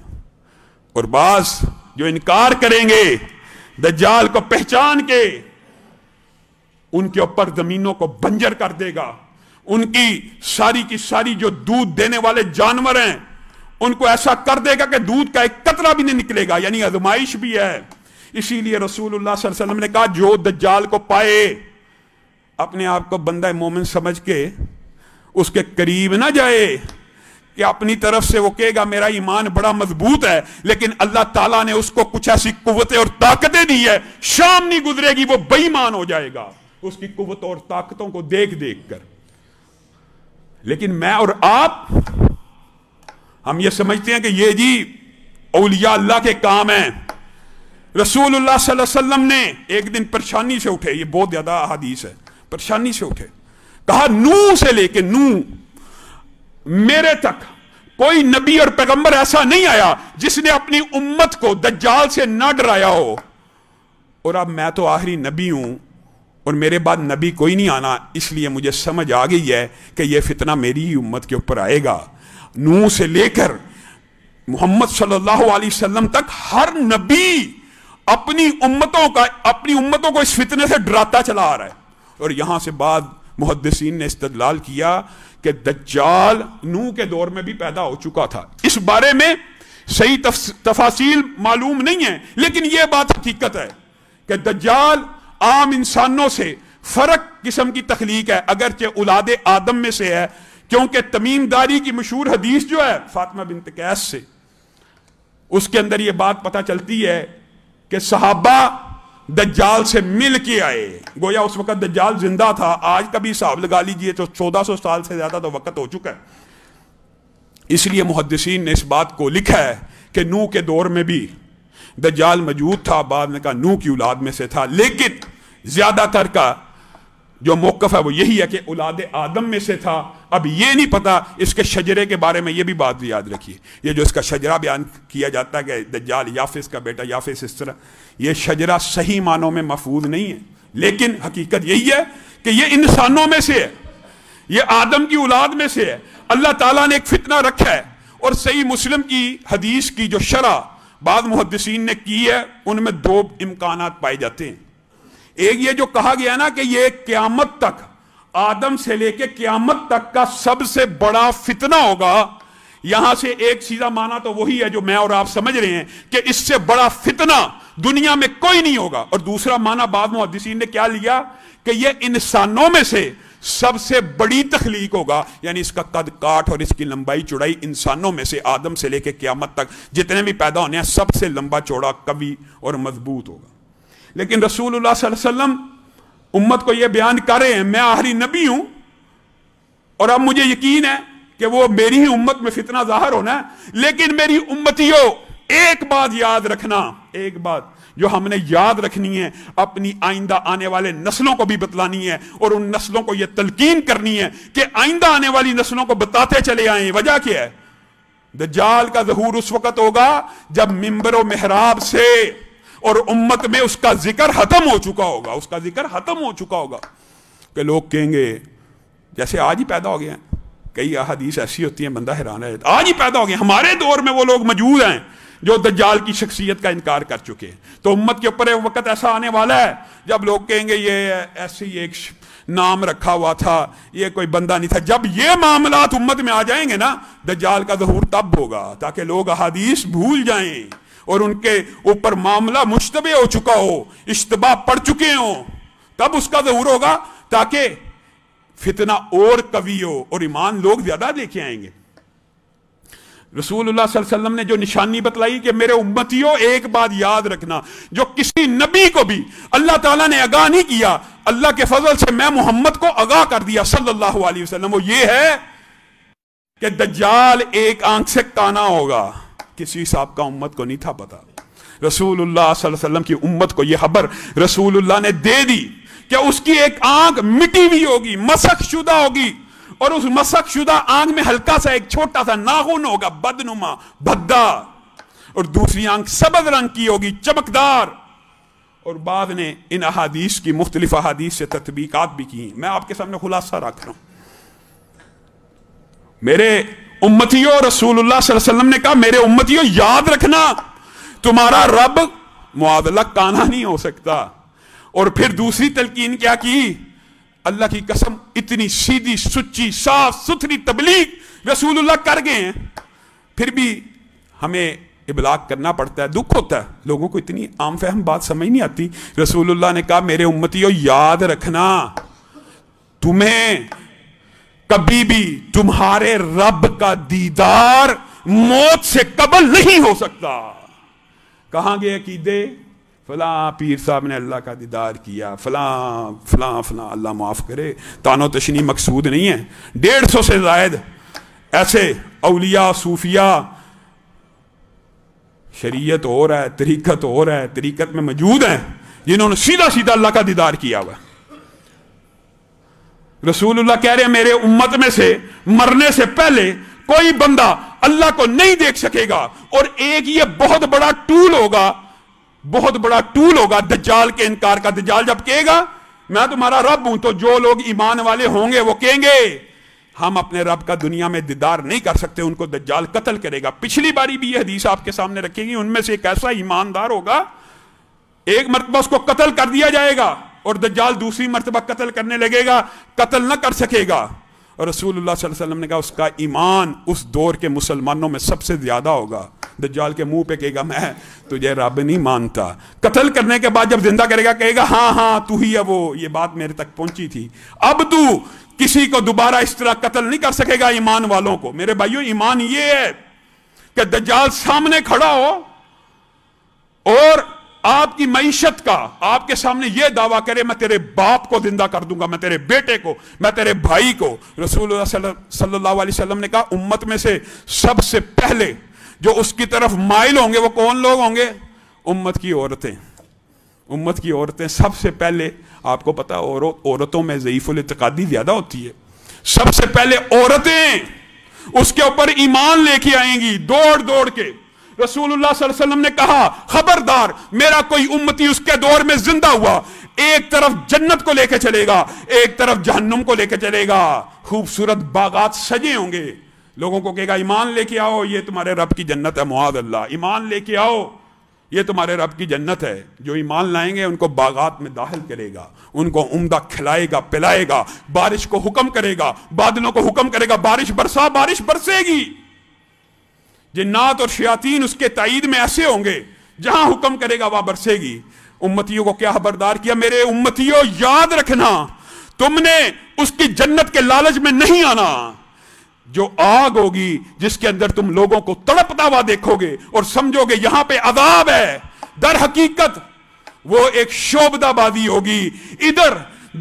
और बास जो इनकार करेंगे दज्जाल को पहचान के उनके ऊपर जमीनों को बंजर कर देगा उनकी सारी की सारी जो दूध देने वाले जानवर हैं उनको ऐसा कर देगा कि दूध का एक कतरा भी नहीं निकलेगा यानी आजमाइश भी है इसीलिए रसूलुल्लाह सल्लल्लाहु ने कहा जो दज्जाल को पाए अपने आप को बंदा मोमिन समझ के उसके करीब ना जाए कि अपनी तरफ से वो कहेगा मेरा ईमान बड़ा मजबूत है लेकिन अल्लाह ताला ने उसको कुछ ऐसी कुवतें और ताकतें दी है शाम नहीं गुजरेगी वो बेईमान हो जाएगा उसकी कुवत और ताकतों को देख देख कर लेकिन मैं और आप हम ये समझते हैं कि ये जी औलिया अल्लाह के काम है रसूल सल्लल्लाहु अलैहि वसल्लम ने एक दिन परेशानी से उठे ये बहुत ज्यादा हदीस है परेशानी से उठे कहा नू से लेके नू मेरे तक कोई नबी और पैगंबर ऐसा नहीं आया जिसने अपनी उम्मत को दज्जाल से ना डराया हो और अब मैं तो आखिरी नबी हूं और मेरे बाद नबी कोई नहीं आना इसलिए मुझे समझ आ गई है कि यह फितना मेरी ही उम्मत के ऊपर आएगा नूह से लेकर मोहम्मद सल्लल्लाहु अलैहि वसल्लम तक हर नबी अपनी उम्मतों का अपनी उम्मतों को इस फितने से डराता चला आ रहा है और यहां से बाद मुहदसिन ने इस्तलाल किया कि दज्जाल नू के दौर में भी पैदा हो चुका था इस बारे में सही तफासिल मालूम नहीं है लेकिन यह बात हकीकत है कि दज्जाल आम इंसानों से फर्क किस्म की तखलीक है अगरचे उलाद आदम में से है क्योंकि तमीमदारी की मशहूर हदीस जो है फातिमा बिन तकैस से उसके अंदर यह बात पता चलती है कि सहाबा दज्जाल से मिल के आए गोया उस वक्त दज्जाल जिंदा था आज का भी हिसाब लगा लीजिए तो चौदह सौ साल से ज्यादा तो वक्त हो चुका है इसलिए मुहदसिन ने इस बात को लिखा है कि नूह के दौर में भी दज्जाल मौजूद था बाद में कहा नूह की औलाद में से था लेकिन ज्यादातर का जो मौकफ है वो यही है कि औलाद आदम में से था अब ये नहीं पता इसके शजरे के बारे में ये भी बात याद रखिए ये जो इसका शजरा बयान किया जाता है कि दज्जाल याफिस का बेटा याफिस इस तरह ये शजरा सही मानों में मफूद नहीं है लेकिन हकीकत यही है कि ये इंसानों में से है ये आदम की औलाद में से है अल्लाह ताला ने एक फितना रखा है और सही मुस्लिम की हदीस की जो शरा बाद मुहदसिन ने की है उनमें दो इम्कान पाए जाते हैं एक ये जो कहा गया ना कि ये क्यामत तक आदम से लेके क्यामत तक का सबसे बड़ा फितना होगा यहां से एक सीधा माना तो वही है जो मैं और आप समझ रहे हैं कि इससे बड़ा फितना दुनिया में कोई नहीं होगा और दूसरा माना बाद मुहदसिन ने क्या लिया कि यह इंसानों में से सबसे बड़ी तखलीक होगा यानी इसका कद काठ और इसकी लंबाई चौड़ाई इंसानों में से आदम से लेकर क्यामत तक जितने भी पैदा होने हैं सबसे लंबा चौड़ा कवि और मजबूत होगा लेकिन रसूल वसल्लम उम्मत को यह बयान कर रहे हैं मैं आहरी नबी हूं और अब मुझे यकीन है कि वो मेरी ही उम्मत में फितना जाहिर होना है लेकिन मेरी उम्मतियों एक बात याद रखना एक बात जो हमने याद रखनी है अपनी आइंदा आने वाले नस्लों को भी बतलानी है और उन नस्लों को यह तलकीन करनी है कि आइंदा आने वाली नस्लों को बताते चले आए वजह क्या है दज्जाल का जहूर उस वक्त होगा जब मिंबर मेहराब से और उम्मत में उसका जिक्र खत्म हो चुका होगा उसका जिक्र खत्म हो चुका होगा कि लोग कहेंगे जैसे आज ही पैदा हो गया कई अहादीस ऐसी होती हैं बंदा हैरान है आज ही पैदा हो गया हमारे दौर में वो लोग मौजूद हैं जो दज्जाल की शख्सियत का इनकार कर चुके हैं तो उम्मत के ऊपर वक्त ऐसा आने वाला है जब लोग कहेंगे ये ऐसी एक नाम रखा हुआ था ये कोई बंदा नहीं था जब ये मामला उम्मत में आ जाएंगे ना दज्जाल का जहूर तब होगा ताकि लोग अहादीस भूल जाएं और उनके ऊपर मामला मुश्तबे हो चुका हो इश्तबा पड़ चुके हो तब उसका जहूर होगा ताकि फितना और कवि हो और ईमान लोग ज्यादा लेके आएंगे रसूलुल्लाह वसल्लम ने जो निशानी बतलाई कि मेरे उम्मतियों एक बात याद रखना जो किसी नबी को भी अल्लाह ताला ने आगाह नहीं किया अल्लाह के फजल से मैं मोहम्मद को आगाह कर दिया सल्लल्लाहु अलैहि वसल्लम वो ये है कि दज्जाल एक आंख से काना होगा किसी साहब का उम्मत को नहीं था पता रसूल वसल्लम की उम्मत को यह खबर रसूल ने दे दी क्या उसकी एक आंख मिटी हुई होगी मसक शुदा होगी और उस मसक शुदा आंख में हल्का सा एक छोटा सा नाखून होगा बदनुमा भद्दा और दूसरी आंख सबज रंग की होगी चमकदार और बाद ने इन अहादीस की मुख्तलिफ अहादीस से तत्बीकत भी की मैं आपके सामने खुलासा रख रहा हूं मेरे उम्मतियों रसूलुल्लाह वसल्लम ने कहा मेरे उम्मतियों याद रखना तुम्हारा रब मुआवला काना नहीं हो सकता और फिर दूसरी तलकीन क्या की अल्लाह की कसम इतनी सीधी सुच्ची साफ सुथरी तबलीग रसूलुल्लाह कर गए फिर भी हमें इबलाग करना पड़ता है दुख होता है लोगों को इतनी आम फहम बात समझ नहीं आती रसूलुल्लाह ने कहा मेरे उम्मतियों याद रखना तुम्हें कभी भी तुम्हारे रब का दीदार मौत से कबल नहीं हो सकता कहा गए अकीदे फला पीर साहब ने अल्लाह का दीदार किया फला फला फला अल्लाह माफ़ करे तानो तशनी मकसूद नहीं है डेढ़ सौ से जायद ऐसे अलिया सूफिया शरीयत और है तरीकत और है तरीकत में मौजूद है जिन्होंने सीधा सीधा अल्लाह का दीदार किया हुआ रसूलुल्लाह कह रहे हैं मेरे उम्मत में से मरने से पहले कोई बंदा अल्लाह को नहीं देख सकेगा और एक ये बहुत बड़ा टूल होगा बहुत बड़ा टूल होगा दज्जाल के इनकार का दज्जाल जब कहेगा मैं तुम्हारा रब हूं तो जो लोग ईमान वाले होंगे वो कहेंगे हम अपने रब का दुनिया में दीदार नहीं कर सकते उनको दज्जाल कत्ल करेगा पिछली बारी भी यह हदीस आपके सामने रखेगी उनमें से एक ऐसा ईमानदार होगा एक मरतबा उसको कत्ल कर दिया जाएगा और दज्जाल दूसरी मरतबा कत्ल करने लगेगा कत्ल ना कर सकेगा और रसूलुल्लाह सल्लल्लाहु अलैहि वसल्लम ने कहा उसका ईमान उस दौर के मुसलमानों में सबसे ज़्यादा होगा दज्जाल के मुंह पे कहेगा मैं तुझे रब नहीं मानता कत्ल करने के बाद जब जिंदा करेगा कहेगा हाँ हाँ तू ही है वो ये बात मेरे तक पहुंची थी अब तू किसी को दोबारा इस तरह कत्ल नहीं कर सकेगा ईमान वालों को मेरे भाइयों ईमान ये है कि दज्जाल सामने खड़ा हो आपकी मीशत का आपके सामने यह दावा करे मैं तेरे बाप को जिंदा कर दूंगा मैं तेरे बेटे को मैं तेरे भाई को रसूल सल्लल्लाहु अलैहि वसल्लम ने कहा उम्मत में से सबसे पहले जो उसकी तरफ माइल होंगे वो कौन लोग होंगे उम्मत की औरतें उम्मत की औरतें सबसे पहले आपको पता और, औरतों में ज़यीफ़ुल इतकादी ज़्यादा होती है सबसे पहले औरतें उसके ऊपर ईमान लेके आएंगी दौड़ दौड़ के रसूलुल्लाह सल्लल्लाहु अलैहि वसल्लम ने कहा खबरदार मेरा कोई उम्मती उसके दौर में जिंदा हुआ एक तरफ जन्नत को लेकर चलेगा एक तरफ जहन्नुम को लेकर चलेगा खूबसूरत बागात सजे होंगे लोगों को कहेगा ईमान लेके आओ ये तुम्हारे रब की जन्नत है मुआद अल्लाह ईमान लेके आओ ये तुम्हारे रब की जन्नत है जो ईमान लाएंगे उनको बागात में दाखिल करेगा उनको उम्दा खिलाएगा पिलाएगा बारिश को हुक्म करेगा बादलों को हुक्म करेगा बारिश बरसा बारिश बरसेगी जिन्नात और शयातीन उसके तईद में ऐसे होंगे जहां हुक्म करेगा वहां बरसेगी उम्मतियों को क्या खबरदार किया मेरे उम्मतियों याद रखना तुमने उसकी जन्नत के लालच में नहीं आना जो आग होगी जिसके अंदर तुम लोगों को तड़पता हुआ देखोगे और समझोगे यहां पे अदाब है दर हकीकत वो एक शोभदाबादी होगी इधर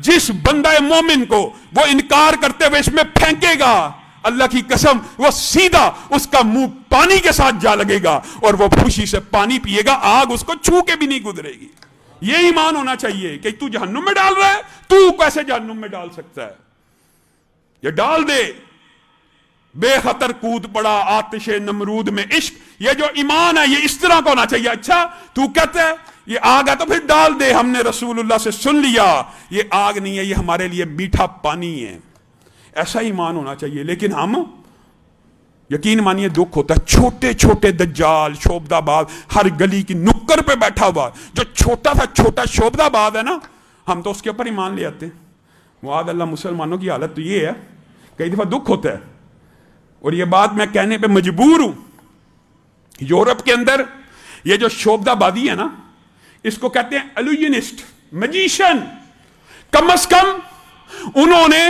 जिस बंदा मोमिन को वो इनकार करते हुए इसमें फेंकेगा अल्लाह की कसम वो सीधा उसका मुंह पानी के साथ जा लगेगा और वो खुशी से पानी पिएगा आग उसको छू के भी नहीं गुजरेगी ये ईमान होना चाहिए कि तू जहनुम में डाल रहा है तू कैसे जहनुम में डाल सकता है ये डाल दे बेखतर कूद पड़ा आतिश नमरूद में इश्क ये जो ईमान है ये इस तरह का होना चाहिए अच्छा तू कहते है ये आग है तो फिर डाल दे हमने रसूलुल्लाह से सुन लिया ये आग नहीं है ये हमारे लिए मीठा पानी है ऐसा ईमान होना चाहिए लेकिन हम यकीन मानिए दुख होता है छोटे छोटे दज्जाल शोभदाबाद हर गली की नुक्कर पे बैठा हुआ जो छोटा सा छोटा शोभदाबाद है ना हम तो उसके ऊपर ईमान ले आते हैं मुआद अल्लाह मुसलमानों की हालत तो ये है कई दफ़ा दुख होता है और ये बात मैं कहने पे मजबूर हूं यूरोप के अंदर ये जो शोभदाबादी है ना इसको कहते हैं एल्यूनिस्ट मजिशियन कम अज कम उन्होंने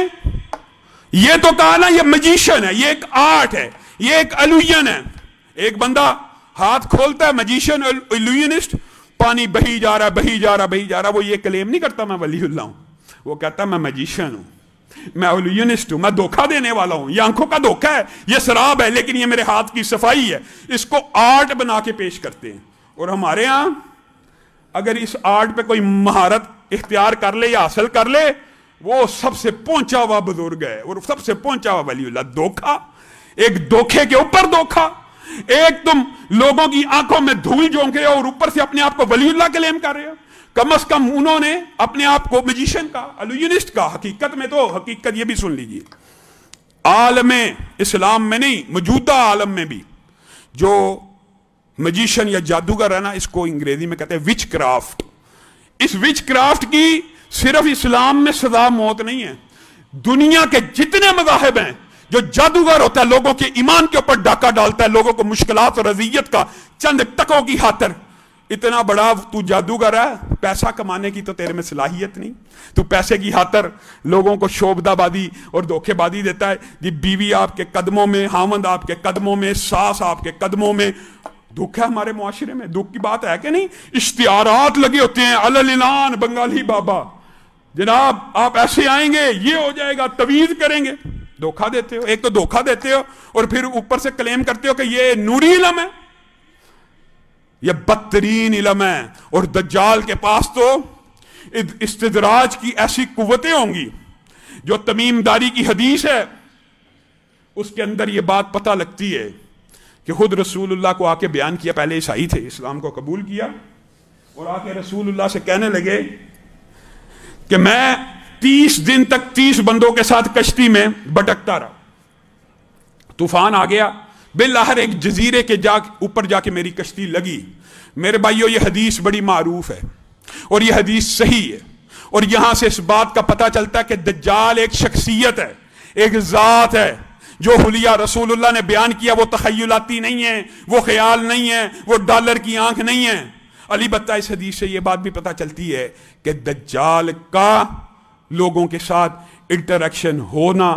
ये तो कहा ना ये मजिशियन है ये एक आर्ट है ये एक अलूजन है एक बंदा हाथ खोलता है मजिशियन एल्यूनिस्ट पानी बही जा रहा बही जा रहा बही जा रहा वो ये क्लेम नहीं करता मैं वलीउल्ला हूं वो कहता मैं मजिशियन हूं मैं ओल्यूनिस्ट हूं मैं धोखा देने वाला हूं ये आंखों का धोखा है ये शराब है लेकिन ये मेरे हाथ की सफाई है इसको आर्ट बना के पेश करते हैं और हमारे यहां अगर इस आर्ट पे कोई महारत इख्तियार कर ले या हासिल कर ले वो सबसे पहुंचा हुआ बुजुर्ग है और सबसे पहुंचा हुआ वलीउल्ला धोखा एक धोखे के ऊपर धोखा एक तुम लोगों की आंखों में धूल झोंक रहे हो और ऊपर से अपने आप को वलीउल्ला क्लेम कर रहे हो कम अज कम उन्होंने अपने आप को मजिशियन का अलूनिस्ट का हकीकत में तो हकीकत यह भी सुन लीजिए आलम इस्लाम में नहीं मौजूदा आलम में भी जो मजिशियन या जादूगर है ना इसको अंग्रेजी में कहते हैं विच क्राफ्ट इस विच क्राफ्ट की सिर्फ इस्लाम में सजा मौत नहीं है दुनिया के जितने मजाहब हैं जो जादूगर होता है लोगों के ईमान के ऊपर डाका डालता है लोगों को मुश्किल और अजियत का चंद टकों की हाथर इतना बड़ा तू जादूगर है पैसा कमाने की तो तेरे में सलाहियत नहीं तू पैसे की हाथर लोगों को शोभदाबादी और धोखेबाजी देता है जी बीवी आपके कदमों में हामद आपके कदमों में सास आपके कदमों में दुख है हमारे मुआरे में दुख की बात है कि नहीं इश्तियारत लगे होते हैं अललान बंगाली बाबा जनाब आप ऐसे आएंगे ये हो जाएगा तवीज करेंगे धोखा देते हो एक तो धोखा देते हो और फिर ऊपर से क्लेम करते हो कि ये नूरी इलम है ये बदतरीन इलम है और दज्जाल के पास तो इस्तदराज की ऐसी कुवतें होंगी जो तमीमदारी की हदीस है उसके अंदर ये बात पता लगती है कि खुद रसूलुल्लाह को आके बयान किया पहले ईसाई थे इस्लाम को कबूल किया और आके रसूलुल्लाह से कहने लगे कि मैं तीस दिन तक तीस बंदों के साथ कश्ती में भटकता रहा तूफान आ गया बिलहर एक जजीरे के जा ऊपर जाके मेरी कश्ती लगी मेरे भाइयों ये हदीस बड़ी मारूफ है और ये हदीस सही है और यहां से इस बात का पता चलता है कि दज्जाल एक शख्सियत है एक ज़ात है जो हुलिया रसूलुल्लाह ने बयान किया वो तखयलाती नहीं है वो ख्याल नहीं है वो डॉलर की आंख नहीं है अलीबत्ता इस हदीस से यह बात भी पता चलती है कि दज्जाल का लोगों के साथ इंटरेक्शन होना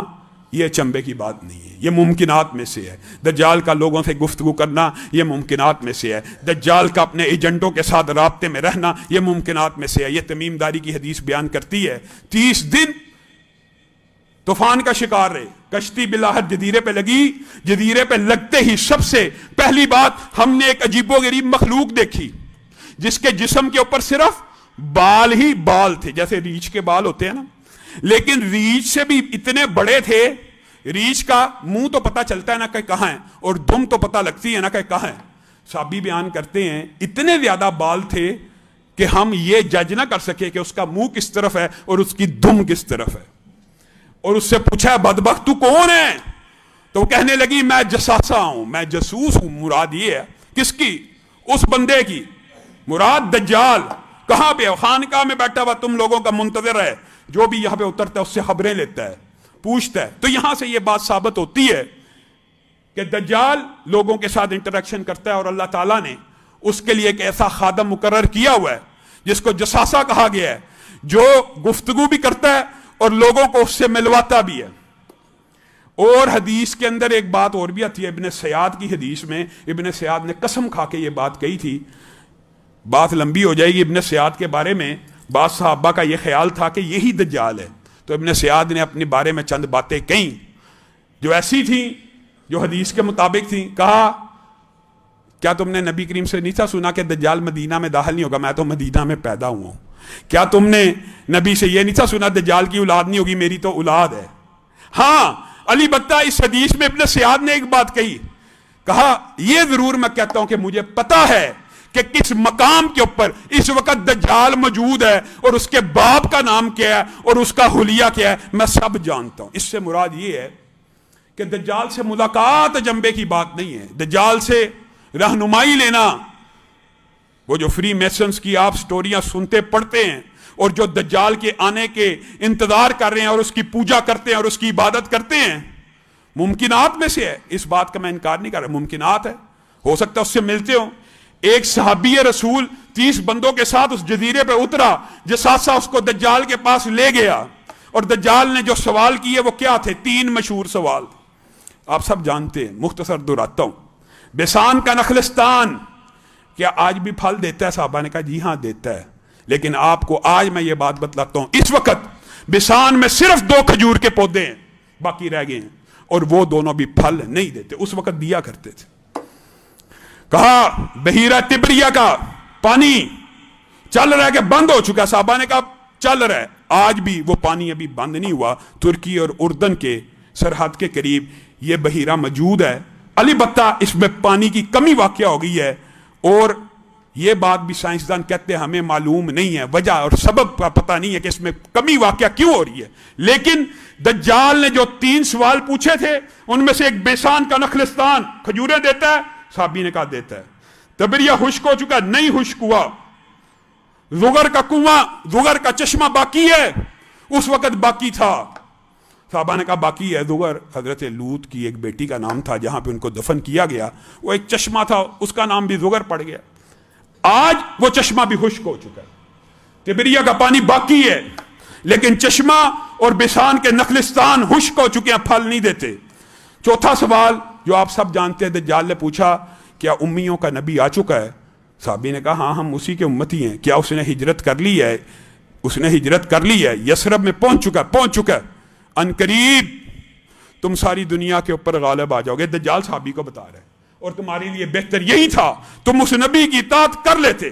यह चंबे की बात नहीं है यह मुमकिन में से है दज्जाल का लोगों से गुफ्तगु करना यह मुमकिन में से है दज्जाल का अपने एजेंटों के साथ रबते में रहना यह मुमकिन में से है यह तमीमदारी की हदीस बयान करती है तीस दिन तूफान का शिकार रहे कश्ती बिलाहर जदीरे पे लगी जदीरे पे लगते ही सबसे पहली बात हमने एक अजीबो गरीब मखलूक देखी जिसके जिसम के ऊपर सिर्फ बाल ही बाल थे जैसे रीछ के बाल होते हैं ना लेकिन रीछ से भी इतने बड़े थे रीछ का मुंह तो पता चलता है ना कहे कहा है और दुम तो पता लगती है ना कहीं कहा है साबी बयान करते हैं इतने ज्यादा बाल थे कि हम ये जज ना कर सके कि उसका मुंह किस तरफ है और उसकी दुम किस तरफ है और उससे पूछा बदबक तू कौन है तो कहने लगी मैं जसासा हूं मैं जसूस हूं मुराद ये है किसकी उस बंदे की मुराद दज्जाल कहां पे खानका में बैठा हुआ तुम लोगों का मुंतजर है जो भी यहां पे उतरता है उससे खबरें लेता है पूछता है तो यहां से यह बात साबित होती है कि दज्जाल लोगों के साथ इंटरेक्शन करता है और अल्लाह ताला ने उसके लिए एक ऐसा खादम मुकर किया हुआ है जिसको जसासा कहा गया है जो गुफ्तगु भी करता है और लोगों को उससे मिलवाता भी है और हदीस के अंदर एक बात और भी आती है इबन सयाद की हदीस में इबन सयाद ने कसम खा के ये बात कही थी बात लंबी हो जाएगी इबन सियाद के बारे में बाद साहबा का यह ख्याल था कि यही दज्जाल है तो इबन सियाद ने अपने बारे में चंद बातें कहीं जो ऐसी थी जो हदीस के मुताबिक थी कहा क्या तुमने नबी करीम से नहीं था सुना कि दज्जाल मदीना में दाखिल नहीं होगा मैं तो मदीना में पैदा हुआ हूं क्या तुमने नबी से यह नहीं था सुना दज्जाल की औलाद नहीं होगी मेरी तो औलाद है हाँ अली बत्ता इस हदीस में इबन सियाद ने एक बात कही कहा यह जरूर मैं कहता हूं कि मुझे पता है कि किस मकाम के ऊपर इस वक्त दज्जाल मौजूद है और उसके बाप का नाम क्या है और उसका हुलिया क्या है मैं सब जानता हूं इससे मुराद ये है कि दज्जाल से मुलाकात जंबे की बात नहीं है दज्जाल से रहनुमाई लेना वो जो फ्री मेसन्स की आप स्टोरियां सुनते पढ़ते हैं और जो दज्जाल के आने के इंतजार कर रहे हैं और उसकी पूजा करते हैं और उसकी इबादत करते हैं मुमकिनात में से है इस बात का मैं इनकार नहीं कर रहा मुमकिनात है हो सकता है उससे मिलते हो एक सहाबी रसूल तीस बंदों के साथ उस जजीरे पर उतरा जसासा उसको दज्जाल के पास ले गया और दज्जाल ने जो सवाल किए वो क्या थे तीन मशहूर सवाल आप सब जानते हैं मुख्तसर दुराता हूं बेसान का नखलिस्तान क्या आज भी फल देता है साहबा ने कहा जी हाँ देता है लेकिन आपको आज मैं ये बात बतलाता हूं इस वक्त बिसान में सिर्फ दो खजूर के पौधे हैं बाकी रह गए हैं और वो दोनों भी फल नहीं देते उस वक्त दिया करते थे कहा बहीरा तिबरिया का पानी चल रहा है कि बंद हो चुका साहबा ने कहा चल रहा है आज भी वो पानी अभी बंद नहीं हुआ तुर्की और उर्दन के सरहद के करीब ये बहीरा मौजूद है अलीबत्ता इसमें पानी की कमी वाक्य हो गई है और ये बात भी साइंसदान कहते हैं हमें मालूम नहीं है वजह और सबब का पता नहीं है कि इसमें कमी वाक़ क्यों हो रही है लेकिन दज्जाल ने जो तीन सवाल पूछे थे उनमें से एक बेसान का नखलिस्तान खजूरें देता है साबी ने कहा देता है तबरिया तो खुश्क हो चुका नहीं खुश्क हुआ जुगर का कुआं जुगर का चश्मा बाकी है उस वक्त बाकी था साहबा ने कहा बाकी है जुगर हजरत लूत की एक बेटी का नाम था जहां पे उनको दफन किया गया वो एक चश्मा था उसका नाम भी जुगर पड़ गया आज वो चश्मा भी खुश्क हो चुका है तिबरिया तो का पानी बाकी है लेकिन चश्मा और बिसान के नखलिस्तान खुश्क हो चुके हैं फल नहीं देते चौथा सवाल जो आप सब जानते हैं दज्जाल ने पूछा क्या उम्मियों का नबी आ चुका है साहबी ने कहा हाँ हम उसी के उम्मती हैं क्या उसने हिजरत कर ली है उसने हिजरत कर ली है यसरब में पहुंच चुका है पहुंच चुका है अनकरीब तुम सारी दुनिया के ऊपर गालब आ जाओगे दज्जाल साहबी को बता रहे और तुम्हारे लिए बेहतर यही था तुम उस नबी की तात कर लेते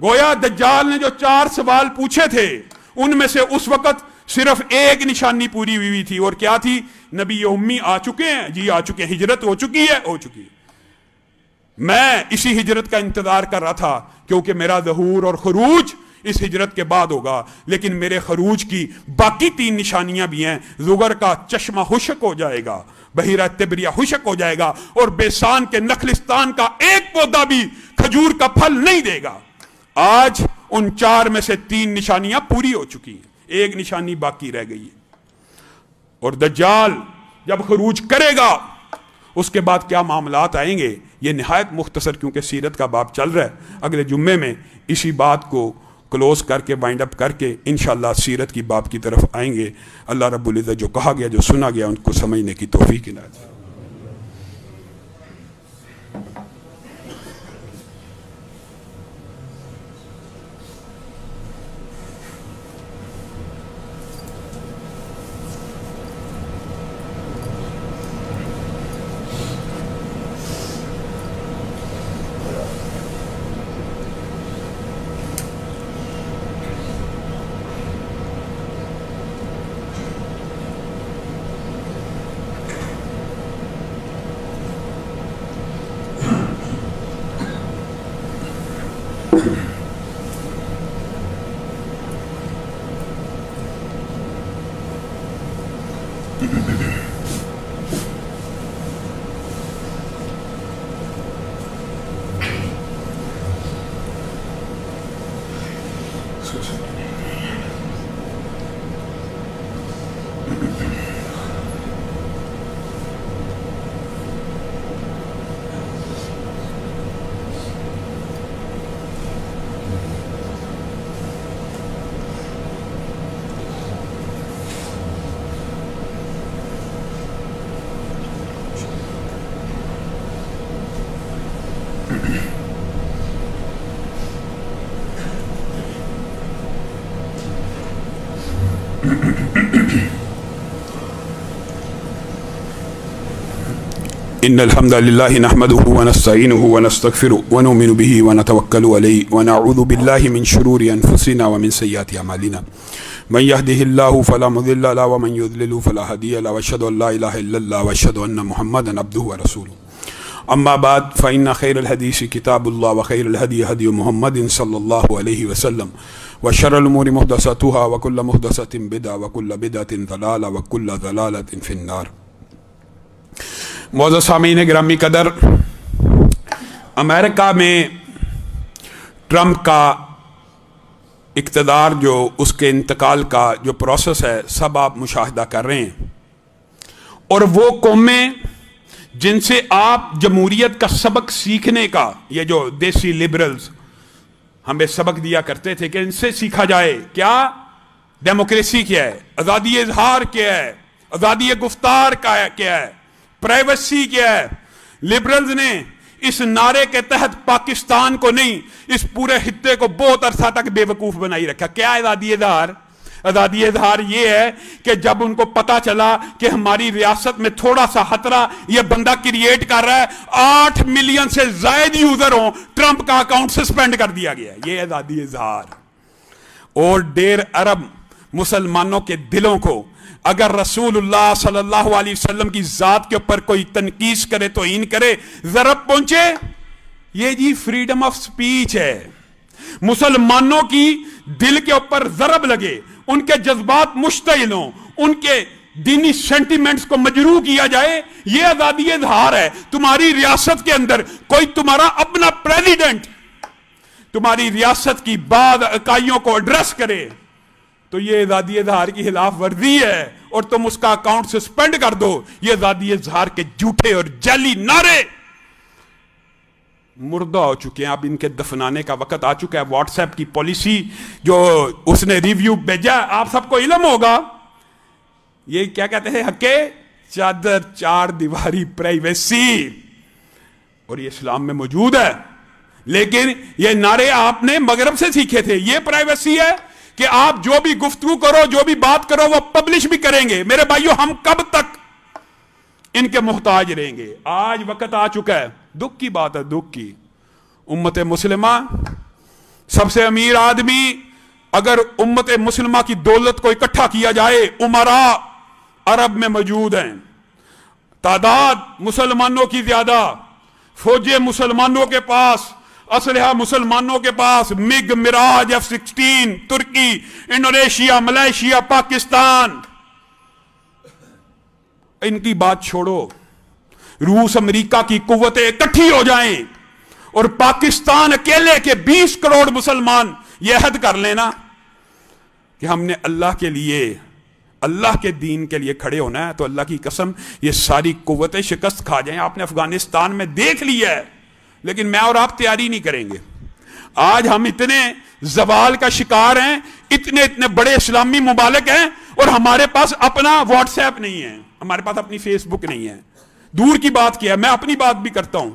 गोया दज्जाल ने जो चार सवाल पूछे थे उनमें से उस वक्त सिर्फ एक निशानी पूरी हुई थी और क्या थी नबी उम्मी आ चुके हैं जी आ चुके हैं हिजरत हो चुकी है हो चुकी है मैं इसी हिजरत का इंतजार कर रहा था क्योंकि मेरा जहूर और खरूज इस हिजरत के बाद होगा लेकिन मेरे खरूज की बाकी तीन निशानियां भी हैं जुगर का चश्मा हुशक हो जाएगा बहिरा तिबरिया हुशक हो जाएगा और बेसान के नखलिस्तान का एक पौधा भी खजूर का फल नहीं देगा आज उन चार में से तीन निशानियां पूरी हो चुकी हैं एक निशानी बाकी रह गई है और दज्जाल जब खरूज करेगा उसके बाद क्या मामला आएंगे ये नहायत मुख्तसर क्योंकि सीरत का बाप चल रहा है अगले जुम्मे में इसी बात को क्लोज करके वाइंड अप करके इन सीरत की बाप की तरफ आएंगे अल्लाह रबुल्ज़त जो कहा गया जो सुना गया उनको समझने की तोफ़ी की नाज़ إن الحمد لله نحمده ونستعينه ونستغفره ونؤمن به ونتوكل عليه ونعوذ بالله من شرور أنفسنا ومن سيئات أعمالنا من يهده الله فلا مضل له ومن يضلل فلا هادي له وأشهد أن لا إله إلا الله وأشهد أن محمدا عبده ورسوله أما بعد فإن خير الحديث كتاب الله وخير الهدي هدي محمد صلى الله عليه وسلم وشر الأمور محدثاتها وكل محدثة بدعة وكل بدعة ضلالة وكل ضلالة في النار मौजा सामीन ग्रामी कदर अमेरिका में ट्रंप का इकतदार जो उसके इंतकाल का जो प्रोसेस है सब आप मुशाह कर रहे हैं और वो कौमें जिनसे आप जमहूरीत का सबक सीखने का ये जो देसी लिबरल्स हमें सबक दिया करते थे कि इनसे सीखा जाए क्या डेमोक्रेसी क्या है आज़ादी इजहार क्या है आज़ादी गुफ्तार का क्या है प्राइवेसी क्या है लिबरल्स ने इस नारे के तहत पाकिस्तान को नहीं इस पूरे हिते को बहुत अरसा तक बेवकूफ बनाई रखा क्या आजादी इजहार आजादी इजहार ये है कि जब उनको पता चला कि हमारी रियासत में थोड़ा सा खतरा ये बंदा क्रिएट कर रहा है आठ मिलियन से जायद यूजर हो ट्रंप का अकाउंट सस्पेंड कर दिया गया ये आजादी इजहार और डेर अरब मुसलमानों के दिलों को अगर रसूलुल्लाह सल्लाम वसल्लम की ज़ात के ऊपर कोई तनकीस करे तो इन करे ज़रब पहुंचे ये जी फ्रीडम ऑफ स्पीच है मुसलमानों की दिल के ऊपर ज़रब लगे उनके जज्बात मुश्तिल हों उनके दीनी सेंटीमेंट्स को मजरू किया जाए यह आजादी इजहार है तुम्हारी रियासत के अंदर कोई तुम्हारा अपना प्रेसिडेंट तुम्हारी रियासत की बाद इकाइयों को एड्रेस करे तो ये आजादी इजहार की खिलाफ वर्जी है और तुम उसका अकाउंट सस्पेंड कर दो ये आजादी इजहार के झूठे और जाली नारे मुर्दा हो चुके हैं अब इनके दफनाने का वक्त आ चुका है व्हाट्सएप की पॉलिसी जो उसने रिव्यू भेजा आप सबको इलम होगा ये क्या कहते हैं हके चादर चार दीवारी प्राइवेसी और ये इस्लाम में मौजूद है लेकिन ये नारे आपने मगरब से सीखे थे ये प्राइवेसी है कि आप जो भी गुफ्तु करो जो भी बात करो वो पब्लिश भी करेंगे मेरे भाइयों हम कब तक इनके मोहताज रहेंगे आज वक्त आ चुका है दुख की बात है दुख की उम्मत मुसलिमा सबसे अमीर आदमी अगर उम्मत मुसलिमा की दौलत को इकट्ठा किया जाए उमरा अरब में मौजूद हैं तादाद मुसलमानों की ज्यादा फौजे मुसलमानों के पास असलहा मुसलमानों के पास मिग मिराज एफ सिक्सटीन तुर्की इंडोनेशिया मलेशिया पाकिस्तान इनकी बात छोड़ो रूस अमेरिका की कुतें इकट्ठी हो जाएं और पाकिस्तान अकेले के 20 करोड़ मुसलमान यह हद कर लेना कि हमने अल्लाह के लिए अल्लाह के दीन के लिए खड़े होना है तो अल्लाह की कसम ये सारी कुतें शिकस्त खा जाएं आपने अफगानिस्तान में देख लिया है लेकिन मैं और आप तैयारी नहीं करेंगे आज हम इतने जवाल का शिकार हैं इतने इतने बड़े इस्लामी मुबालक हैं और हमारे पास अपना व्हाट्सएप नहीं है हमारे पास अपनी फेसबुक नहीं है दूर की बात किया मैं अपनी बात भी करता हूं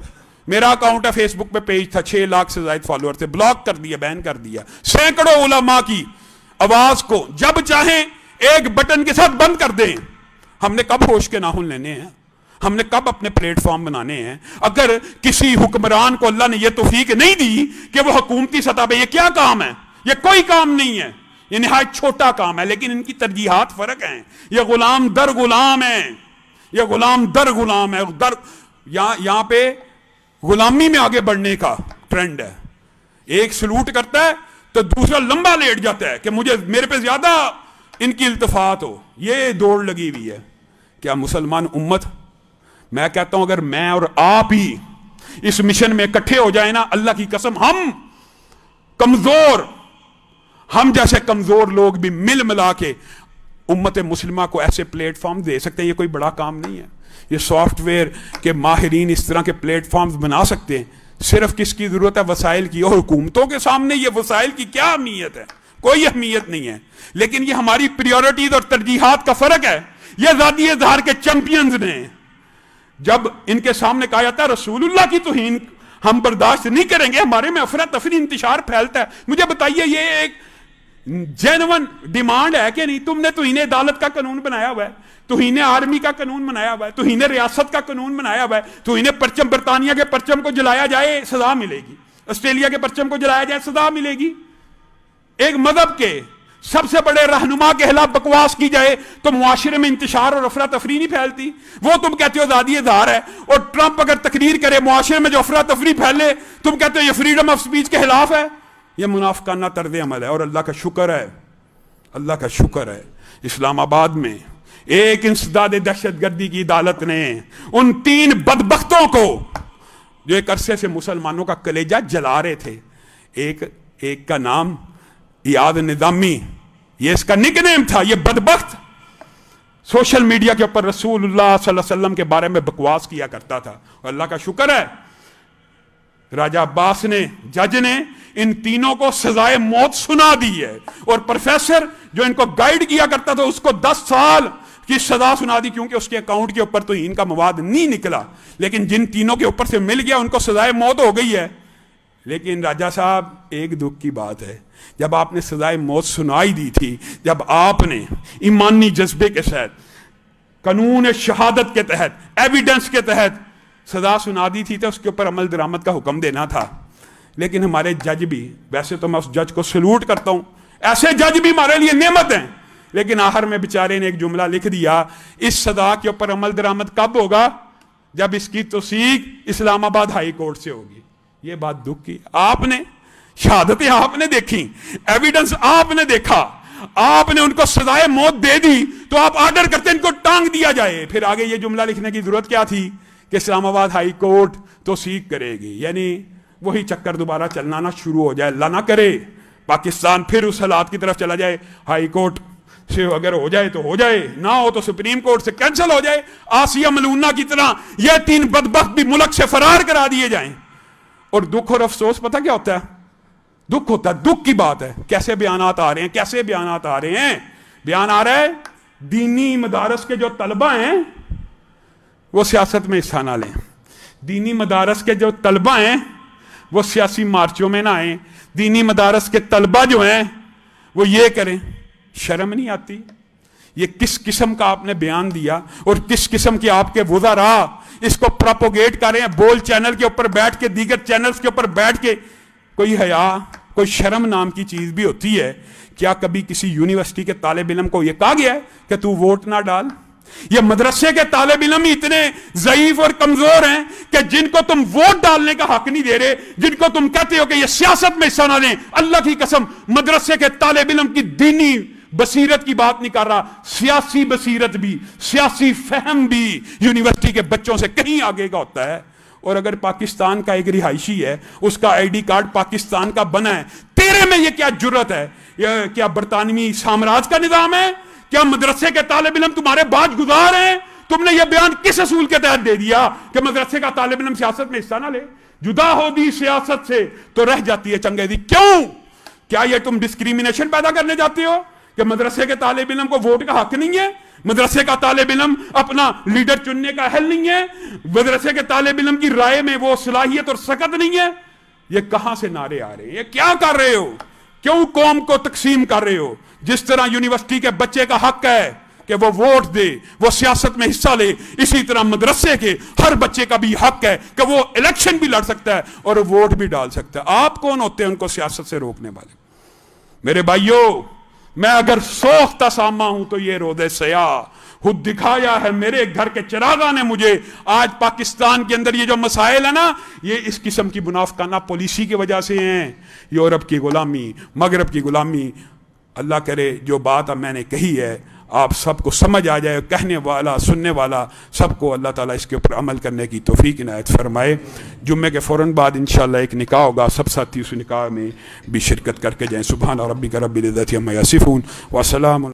मेरा अकाउंट है फेसबुक पे पेज था छह लाख से ज्यादा फॉलोअर थे ब्लॉक कर दिया बैन कर दिया सैकड़ों माँ की आवाज को जब चाहे एक बटन के साथ बंद कर दें हमने कब होश के नाहुल लेने हैं हमने कब अपने प्लेटफॉर्म बनाने हैं अगर किसी हुक्मरान को अल्लाह ने यह तोफीक नहीं दी कि वह हुकूमती सतह पर यह क्या काम है यह कोई काम नहीं है यह नहाय छोटा काम है लेकिन इनकी तरजीहत फर्क है यह गुलाम दर गुलाम है यह गुलाम दर गुलाम है दर यहां पर गुलामी में आगे बढ़ने का ट्रेंड है एक सलूट करता है तो दूसरा लंबा लेट जाता है कि मुझे मेरे पे ज्यादा इनकी इल्तफात हो ये दौड़ लगी हुई है क्या मुसलमान उम्मत मैं कहता हूं अगर मैं और आप ही इस मिशन में इकट्ठे हो जाए ना अल्लाह की कसम हम कमजोर हम जैसे कमजोर लोग भी मिल मिला के उम्मत मुस्लिमा को ऐसे प्लेटफॉर्म दे सकते हैं ये कोई बड़ा काम नहीं है ये सॉफ्टवेयर के माहरीन इस तरह के प्लेटफॉर्म बना सकते हैं सिर्फ किसकी ज़रूरत है वसाइल की और हुकूमतों के सामने ये वसाइल की क्या अहमियत है कोई अहमियत नहीं है लेकिन ये हमारी प्रियोरिटीज और तरजीहत का फ़र्क है ये आज़ादी इजहार के चैंपियंस ने जब इनके सामने कहा जाता है रसूलुल्लाह की तोहीन हम बर्दाश्त नहीं करेंगे हमारे में अफरा तफरी इंतजार फैलता है मुझे बताइए ये एक जेनवन डिमांड है कि नहीं तुमने तो इन्हें अदालत का कानून बनाया हुआ है इन्हें तो आर्मी का कानून बनाया हुआ है इन्हें तो रियासत का कानून बनाया हुआ है तो इन्हें परचम बरतानिया के परचम को जलाया जाए सजा मिलेगी ऑस्ट्रेलिया के परचम को जलाया जाए सजा मिलेगी एक मजहब के सबसे बड़े रहनुमा के खिलाफ बकवास की जाए तो मुआशरे में इंतशार और अफरा तफरी नहीं फैलती वो तुम कहते हो दादी इजहार है और ट्रंप अगर तकरीर करे मुआशरे में जो अफरा तफरी फैले तुम कहते हो ये फ्रीडम ऑफ स्पीच के खिलाफ है यह मुनाफकाना तर्ज अमल है और अल्लाह का शुक्र है अल्लाह का शुक्र है इस्लामाबाद में एक इंसदाद दहशत गर्दी की अदालत ने उन तीन बदबकतों को जो एक अरसे से मुसलमानों का कलेजा जला रहे थे एक एक का नाम याद निजामी ये इसका नेम था ये बदबक सोशल मीडिया के ऊपर रसूलुल्लाह वसल्लम के बारे में बकवास किया करता था और अल्लाह का शुक्र है राजा अब्बास ने जज ने इन तीनों को सजाए मौत सुना दी है और प्रोफेसर जो इनको गाइड किया करता था उसको दस साल की सजा सुना दी क्योंकि उसके अकाउंट के ऊपर तो इनका मवाद नहीं निकला लेकिन जिन तीनों के ऊपर से मिल गया उनको सजाए मौत हो गई है लेकिन राजा साहब एक दुख की बात है जब आपने सजाए मौत सुनाई दी थी जब आपने ईमानी जज्बे के तहत कानून शहादत के तहत एविडेंस के तहत सजा सुना दी थी तो उसके ऊपर अमल दरामद का हुक्म देना था लेकिन हमारे जज भी वैसे तो मैं उस जज को सल्यूट करता हूं ऐसे जज भी हमारे लिए नेमत हैं लेकिन आहर में बेचारे ने एक जुमला लिख दिया इस सदा के ऊपर अमल दरामद कब होगा जब इसकी तोसीक इस्लामाबाद हाई कोर्ट से होगी ये बात दुख की आपने शहादतें आपने देखी एविडेंस आपने देखा आपने उनको सजाए मौत दे दी तो आप ऑर्डर करते इनको टांग दिया जाए फिर आगे ये जुमला लिखने की जरूरत क्या थी कि इस्लामाबाद हाई कोर्ट तो सीख करेगी यानी वही चक्कर दोबारा चलना ना शुरू हो जाए ला ना करे पाकिस्तान फिर उस हालात की तरफ चला जाए हाई कोर्ट से अगर हो जाए तो हो जाए ना हो तो सुप्रीम कोर्ट से कैंसिल हो जाए आसिया मलूना की तरह यह तीन बदबक भी मुल्क से फरार करा दिए जाए और दुख और अफसोस पता क्या होता है दुख होता है दुख की बात है कैसे बयान आ रहे हैं कैसे बयान आ रहे हैं बयान आ रहा है दीनी मदारस के जो तलबा हैं वो सियासत में हिस्सा ना लें दीनी मदारस के जो तलबा हैं वो सियासी मार्चों में ना आए दीनी मदारस के तलबा जो हैं वो ये करें शर्म नहीं आती ये किस किस्म का आपने बयान दिया और किस किस्म की आपके वजा रहा इसको प्रोपोगेट करें बोल चैनल के ऊपर बैठ के दीगर चैनल्स के ऊपर बैठ के कोई हया कोई शर्म नाम की चीज़ भी होती है क्या कभी किसी यूनिवर्सिटी के तालब इलम को यह कहा गया है कि तू वोट ना डाल ये मदरसे के तालब इलम ही इतने जयीफ और कमजोर हैं कि जिनको तुम वोट डालने का हक नहीं दे रहे जिनको तुम कहते हो कि ये सियासत में हिस्सा ना दें अल्लाह की कसम मदरसे के तालब इलम की दीनी बसीरत की बात नहीं कर रहा सियासी बसीरत भी सियासी फहम भी यूनिवर्सिटी के बच्चों से कहीं आगे का होता है और अगर पाकिस्तान का एक रिहायशी है उसका आईडी कार्ड पाकिस्तान का बना है तेरे में ये क्या जरूरत है ये क्या बरतानवी साम्राज्य का निजाम है क्या मदरसे के तालब इलम तुम्हारे बाद गुजार हैं तुमने यह बयान किस असूल के तहत दे दिया कि मदरसे का तालब इलम सियासत में हिस्सा ना ले जुदा हो दी सियासत से तो रह जाती है चंगेजी क्यों क्या यह तुम डिस्क्रिमिनेशन पैदा करने जाते हो कि मदरसे के तालब इलम को वोट का हक नहीं है मदरसे का तालब इलम अपना लीडर चुनने का हल नहीं है मदरसे के तालब इलम की राय में वो सलाहियत और सकत नहीं है ये कहां से नारे आ रहे हैं ये क्या कर रहे हो क्यों कौम को तकसीम कर रहे हो जिस तरह यूनिवर्सिटी के बच्चे का हक है कि वो वोट दे वो सियासत में हिस्सा ले इसी तरह मदरसे के हर बच्चे का भी हक है कि वो इलेक्शन भी लड़ सकता है और वोट भी डाल सकता है आप कौन होते हैं उनको सियासत से रोकने वाले मेरे भाइयों मैं अगर सोखता सामा हूं तो ये रोदे सया खुद दिखाया है मेरे घर के चिरागा ने मुझे आज पाकिस्तान के अंदर ये जो मसाइल है ना ये इस किस्म की मुनाफकाना पॉलिसी की वजह से हैं यूरोप की गुलामी मगरब की गुलामी अल्लाह करे जो बात अब मैंने कही है आप सबको समझ आ जाए कहने वाला सुनने वाला सबको अल्लाह ताला इसके ऊपर अमल करने की तोफ़ी इनायत फरमाए जुम्मे के फ़ौर बाद इन एक निका होगा सब साथी उस निकाह में भी शिरकत करके जाएँ सुबह और रबी का रबी रज़त यसिफ़ून वसलम